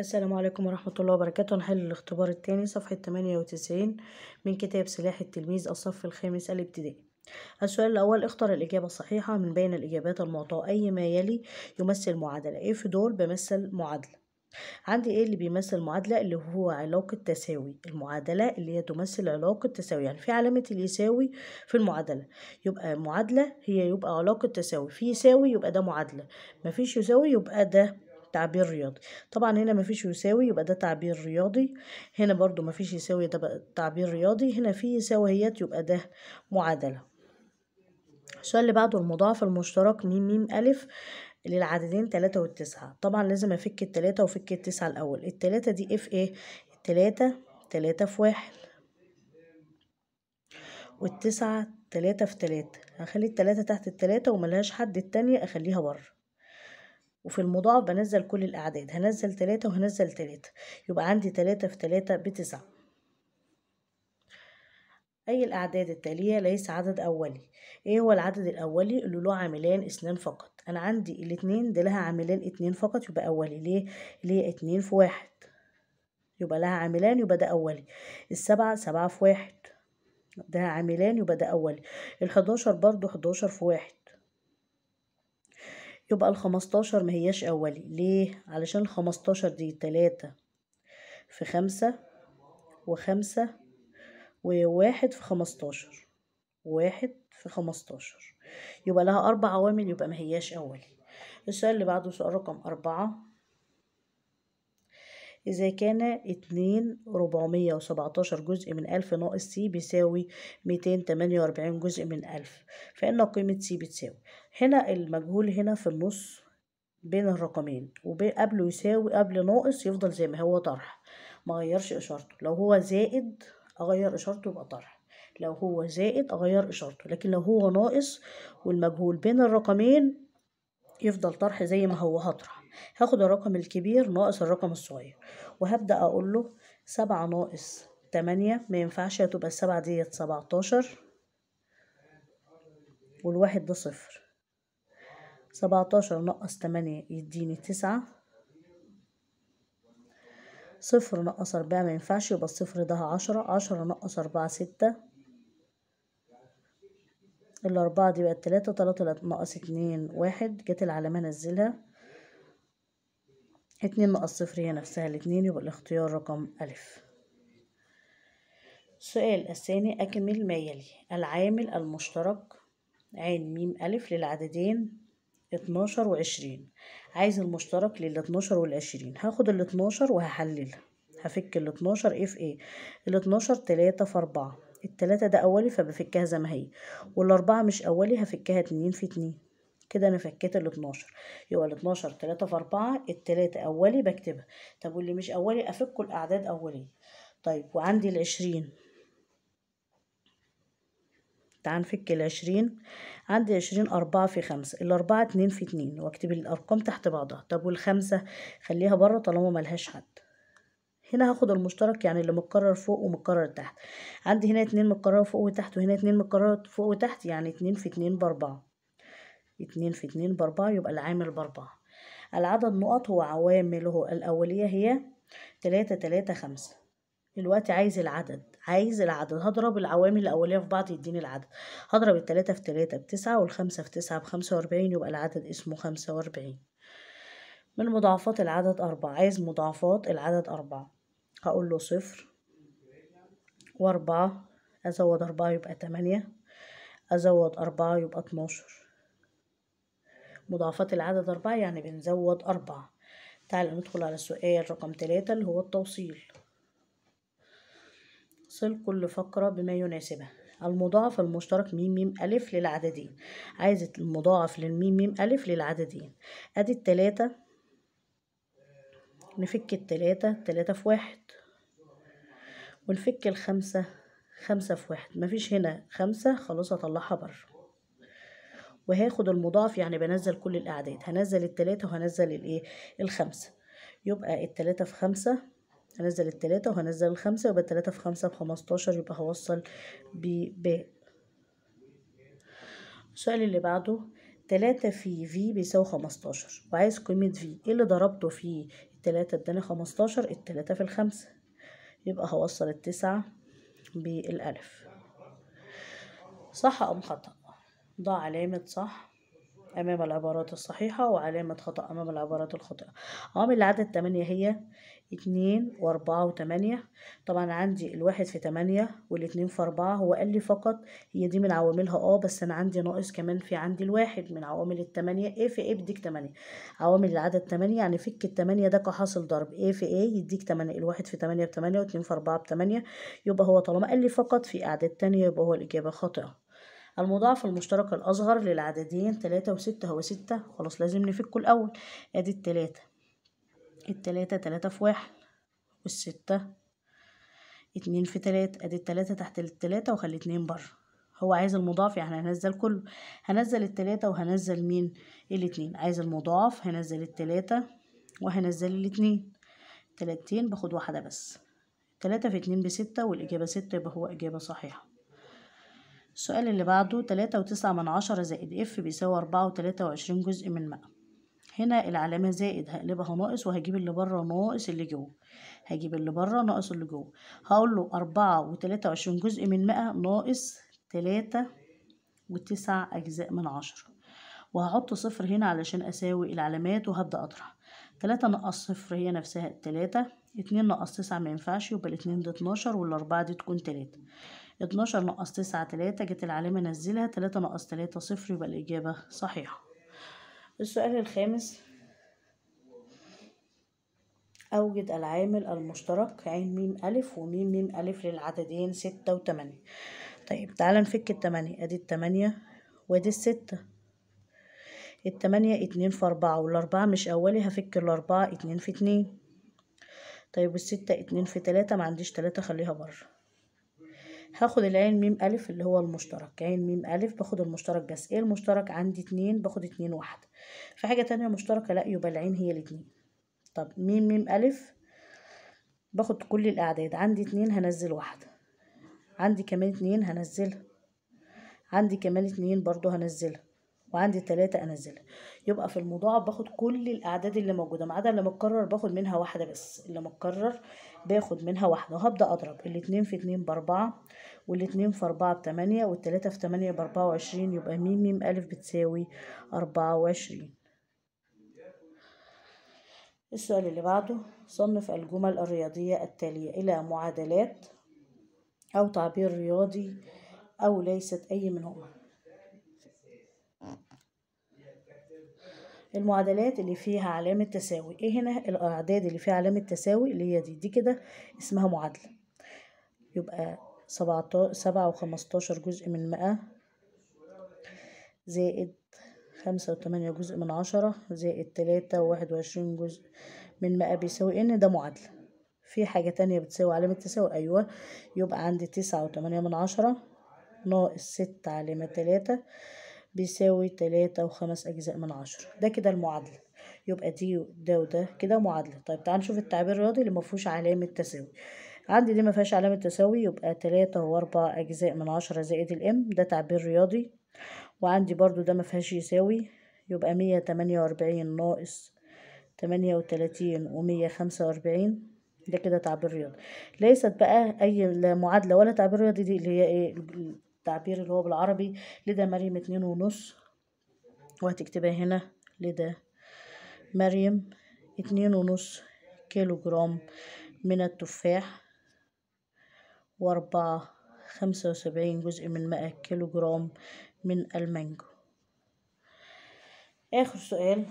السلام عليكم ورحمة الله وبركاته نحل الاختبار الثاني صفحة 98 من كتاب سلاح التلميذ الصف الخامس الابتدائي السؤال الأول اختر الإجابة الصحيحة من بين الإجابات المعطاة أي ما يلي يمثل معادلة إيه في دول بمثل معادلة عندي ايه اللي بيمثل معادلة اللي هو علاقة تساوي المعادلة اللي هي تمثل علاقة تساوي يعني في علامة اليساوي في المعادلة يبقى معادلة هي يبقى علاقة تساوي في يساوي يبقى ده معادلة مفيش يساوي يبقى ده تعبير رياضي طبعا هنا مفيش يساوي يبقى ده تعبير رياضي هنا برضو مفيش يساوي ده تعبير رياضي هنا في يساويات يبقى ده معادلة السؤال اللي بعده المضاعف المشترك م م ألف للعددين تلاتة 9 طبعا لازم أفك التلاتة وأفك التسعة الأول التلاتة دي اف ايه 3 تلاتة في واحد 9 تلاتة في تلاتة هخلي التلاتة تحت التلاتة وملهاش حد التانية أخليها بره وفي المضاعف بنزل كل الأعداد هنزل تلاتة وهنزل تلاتة يبقى عندي تلاتة في تلاتة بتسعة أي الأعداد التالية ليس عدد أولي إيه هو العدد الأولي اللي له عاملان اثنان فقط أنا عندي الاتنين دي لها عاملان اتنين فقط يبقى أولي ليه ليه اتنين في واحد يبقى لها عاملان يبقى ده أولي السبعة سبعة في واحد ده عاملان يبقى ده أولي الحداشر برضو حداشر في واحد يبقى الخمستاشر ما هياش أولي ليه؟ علشان الخمستاشر دي تلاتة في خمسة وخمسة وواحد في خمستاشر واحد في خمستاشر يبقى لها أربع عوامل يبقى ما هياش أولي السؤال اللي بعده سؤال رقم أربعة إذا كان اتنين ربعمية وسبعتاشر جزء من ألف ناقص سي بيساوي ميتين تمانية وأربعين جزء من ألف فإن قيمة سي بتساوي هنا المجهول هنا في النص بين الرقمين وقبله يساوي قبل ناقص يفضل زي ما هو طرح مغيرش إشارته لو هو زائد أغير إشارته يبقى طرح لو هو زائد أغير إشارته لكن لو هو ناقص والمجهول بين الرقمين يفضل طرح زي ما هو هطرح هاخد الرقم الكبير ناقص الرقم الصغير وهبدأ أقول له سبعة ناقص تمانية مينفعش هتبقى السبعة ديت سبعتاشر والواحد ده صفر سبعتاشر ناقص تمانية يديني تسعة صفر ناقص أربعة مينفعش يبقى الصفر ده عشرة عشرة ناقص أربعة ستة الأربعة دي بقت تلاتة تلاتة ناقص اتنين واحد جت العلامة نزلها اتنين ناقص صفر هي نفسها الاتنين يبقى الاختيار رقم ألف السؤال الثاني أكمل ما يلي العامل المشترك عين ميم ألف للعددين اتناشر وعشرين عايز المشترك للاتناشر والعشرين هاخد الاتناشر وهحللها هفك الاتناشر اف ايه الاتناشر تلاتة في أربعة التلاتة ده أولي فبفكها زي ما هي والأربعة مش أولي هفكها اتنين في اتنين كده انا فكيت ال 12 يبقى ال 12 3 في 4 التلاتة اولي بكتبها طب واللي مش اولي افك الاعداد اوليه طيب وعندي ال 20 تعال نفك ال 20 عندي 20 4 في 5 ال 4 2 في 2 واكتب الأرقام تحت بعضها طب والخمسة خليها بره طالما ملهاش حد هنا هاخد المشترك يعني اللي متكرر فوق ومتكرر تحت عندي هنا اتنين متكررة فوق وتحت وهنا اتنين متكررة فوق وتحت يعني اتنين في اتنين باربعة اتنين في اتنين باربعة يبقى العامل باربعة العدد نقط هو عوامله الأولية هي تلاتة تلاتة خمسة دلوقتي عايز العدد عايز العدد هضرب العوامل الأولية في بعض يديني العدد هضرب التلاتة في تلاتة بتسعة والخمسة في تسعة بخمسة وأربعين يبقى العدد اسمه خمسة وأربعين من مضاعفات العدد أربعة عايز مضاعفات العدد أربعة هقول له صفر وأربعة أزود أربعة يبقى تمانية أزود أربعة يبقى اتناشر مضاعفات العدد أربعة يعني بنزود أربعة تعال ندخل على السؤال رقم تلاتة اللي هو التوصيل صل كل فقرة بما يناسبها المضاعف المشترك ميم ميم ألف للعددين عايزة المضاعف للميم ميم ألف للعددين أدي التلاتة نفك التلاتة تلاتة في واحد ونفك الخمسة خمسة في واحد مفيش هنا خمسة خلاص هطلعها بره وهاخد المضاف يعني بنزل كل الأعداد هنزل التلاتة وهنزل الإيه الخمسة يبقى التلاتة في خمسة هنزل التلاتة وهنزل الخمسة يبقى التلاتة في خمسة بخمستاشر يبقى هوصل ب السؤال اللي بعده تلاتة في في بيساوي خمستاشر وعايز قيمة في ايه اللي ضربته في التلاتة اداني خمستاشر التلاتة في الخمسة يبقى هوصل التسعة بالألف صح أم خطأ ضع علامة صح أمام العبارات الصحيحة وعلامة خطأ أمام العبارات الخاطئة آه، عوامل العدد تمانية هي اتنين وأربعة وتمانية طبعا عندي الواحد في تمانية والاتنين في أربعة هو قال لي فقط هي دي من عواملها اه بس أنا عندي ناقص كمان في عندي الواحد من عوامل التمانية ايه في ايه بديك تمانية عوامل العدد تمانية يعني فك التمانية ده كحاصل ضرب ايه في ايه يديك تمانية الواحد في تمانية بتمانية واتنين في أربعة بتمانية يبقى هو طالما قال لي فقط في أعداد تانية يبقى هو الإجابة خاطئة المضاعف المشترك الأصغر للعددين تلاتة وستة هو ستة خلاص لازم نفكه الأول أدي التلاتة التلاتة تلاتة في واحد والستة اتنين في تلاتة أدي التلاتة تحت التلاتة وخلي اتنين بره هو عايز المضاعف يعني هنزل كله هنزل التلاتة وهنزل مين الاتنين عايز المضاعف هنزل التلاتة وهنزل الاتنين تلاتين باخد واحدة بس تلاتة في اتنين بستة والإجابة ستة يبقى هو إجابة صحيحة السؤال اللي بعده تلاتة وتسعة من عشرة زائد اف بيساوي أربعة وتلاتة وعشرين جزء من مئة هنا العلامة زائد هقلبها ناقص وهجيب اللي بره ناقص اللي جوه هجيب اللي بره ناقص اللي جوه هقول له أربعة وتلاتة وعشرين جزء من مئة ناقص تلاتة وتسعة أجزاء من عشرة وهحط صفر هنا علشان أساوي العلامات وهبدأ أطرح تلاتة ناقص صفر هي نفسها تلاتة اتنين ناقص تسعة مينفعش يبقى الاتنين دي اتناشر والأربعة دي تكون تلاتة اتناشر ناقص تسعة تلاتة جت العلامة نزلها تلاتة ناقص تلاتة صفر يبقى الإجابة صحيحة السؤال الخامس أوجد العامل المشترك عين ميم ألف وميم ميم ألف للعددين ستة وتمانية طيب تعالى نفك التمانية أدي التمانية وأدي الستة التمانية اتنين في أربعة والأربعة مش أولي هفك الأربعة اتنين في اتنين طيب والستة اتنين في تلاتة معنديش تلاتة خليها بره هاخد العين ميم ألف اللي هو المشترك عين ميم ألف باخد المشترك بس ايه المشترك عندي اتنين باخد اتنين واحدة في حاجة تانية مشتركة لا يبقى العين هي الاتنين طب ميم ميم ألف باخد كل الأعداد عندي اتنين هنزل واحدة عندي كمان اتنين هنزلها عندي كمان اتنين برضو هنزلها وعندي تلاتة انزلها يبقى في المضاعف باخد كل الاعداد اللي موجوده ما عدا لما اتكرر باخد منها واحده بس لما اتكرر باخد منها واحدة وهبدأ أضرب الاتنين في اتنين بأربعة والاتنين في أربعة بتمانية والتلاتة في تمانية بأربعة وعشرين يبقى ميم ميم ألف بتساوي أربعة وعشرين السؤال اللي بعده صنف الجمل الرياضية التالية إلى معادلات أو تعبير رياضي أو ليست أي منهما المعادلات اللي فيها علامة تساوي ايه هنا الأعداد اللي فيها علامة تساوي اللي هي دي دي كده اسمها معادلة يبقى سبعة وخمستاشر جزء من مئة زائد خمسة وتمانية جزء من عشرة زائد تلاتة وواحد وعشرين جزء من مئة بيساوي إيه؟ ان ده معادلة في حاجة تانية بتساوي علامة تساوي أيوة يبقى عندي تسعة وتمانية من عشرة ناقص ستة علامة تلاتة بيساوي تلاتة وخمس أجزاء من عشرة ده كده المعادلة يبقى دي وده وده كده معادلة طيب تعال نشوف التعبير الرياضي اللي مفهوش علامة تساوي عندي دي مفهاش علامة تساوي يبقى تلاتة وأربعة أجزاء من عشرة زائد الإم ده تعبير رياضي وعندي برضو ده مفهاش يساوي يبقى مية تمانية وأربعين ناقص تمانية وتلاتين ومية خمسة وأربعين ده كده تعبير رياضي ليست بقى اي معادله ولا تعبير رياضي دي اللي هي ايه التعبير اللي هو بالعربي لدى مريم اتنين ونص وهتكتبها هنا لدى مريم اتنين ونص كيلو جرام من التفاح واربعة خمسة وسبعين جزء من مئة كيلو جرام من المانجو آخر سؤال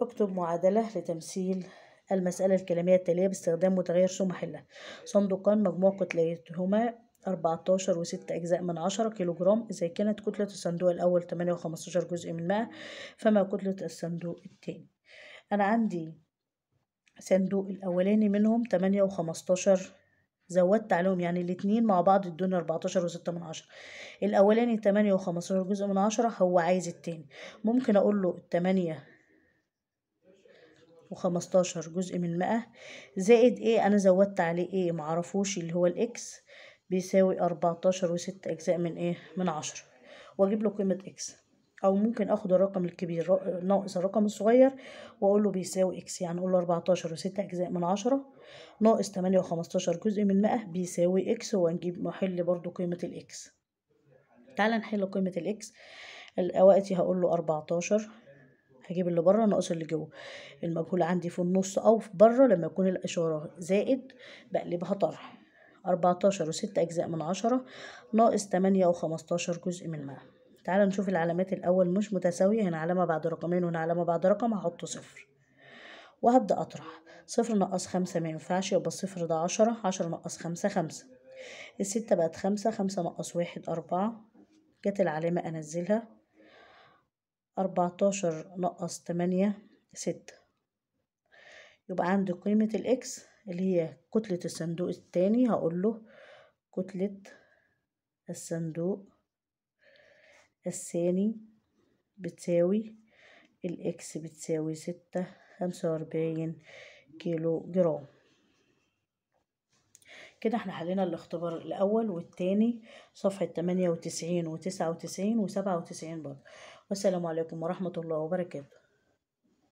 اكتب معادلة لتمثيل المسألة الكلامية التالية باستخدام متغير سمح الله صندوقان مجموع كتليتهما أربعتاشر وست أجزاء من عشرة كيلو جرام إذا كانت كتلة الصندوق الأول تمانية وخمستاشر جزء من 100 فما كتلة الصندوق التاني أنا عندي صندوق الأولاني منهم تمانية وخمستاشر زودت عليهم يعني الاتنين مع بعض ادوني اربعتاشر وستة من عشرة الأولاني تمانية وخمستاشر جزء من عشرة هو عايز التاني ممكن أقول له و وخمستاشر جزء من 100 زائد ايه أنا زودت عليه ايه معرفوش اللي هو الإكس بيساوي أربعتاشر وست أجزاء من إيه من عشرة وأجيب له قيمة إكس أو ممكن أخد الرقم الكبير ناقص الرقم الصغير وأقول له بيساوي إكس يعني أقول له أربعتاشر وست أجزاء من عشرة ناقص تمانية وخمستاشر جزء من مئة بيساوي إكس وهنجيب محل برضو قيمة الإكس تعالى نحل قيمة الإكس الاوقاتي هقول له أربعتاشر هجيب اللي بره ناقص اللي جوه المجهول عندي في النص او في بره لما يكون الاشاره زائد بقلبها طرح 14 وستة أجزاء من عشرة ناقص تمانية وخمستاشر جزء من مائة تعالى نشوف العلامات الأول مش متساوية هنا علامة بعد رقمين وهنا علامة بعد رقم هحط صفر وهبدأ أطرح صفر ناقص خمسة مينفعش يبقى الصفر ده عشرة عشرة ناقص خمسة خمسة الستة بقت خمسة خمسة ناقص واحد أربعة جت العلامة أنزلها أربعتاشر ناقص تمانية ستة يبقى عندي قيمة الإكس اللي هي كتلة الصندوق الثاني هقول له كتلة الصندوق الثاني بتساوي الاكس بتساوي ستة خمسة واربعين كيلو جرام كده احنا حلينا الاختبار الاول والتاني صفحة تمانية وتسعين وتسعة وتسعين وسبعة وتسعين برضه والسلام عليكم ورحمة الله وبركاته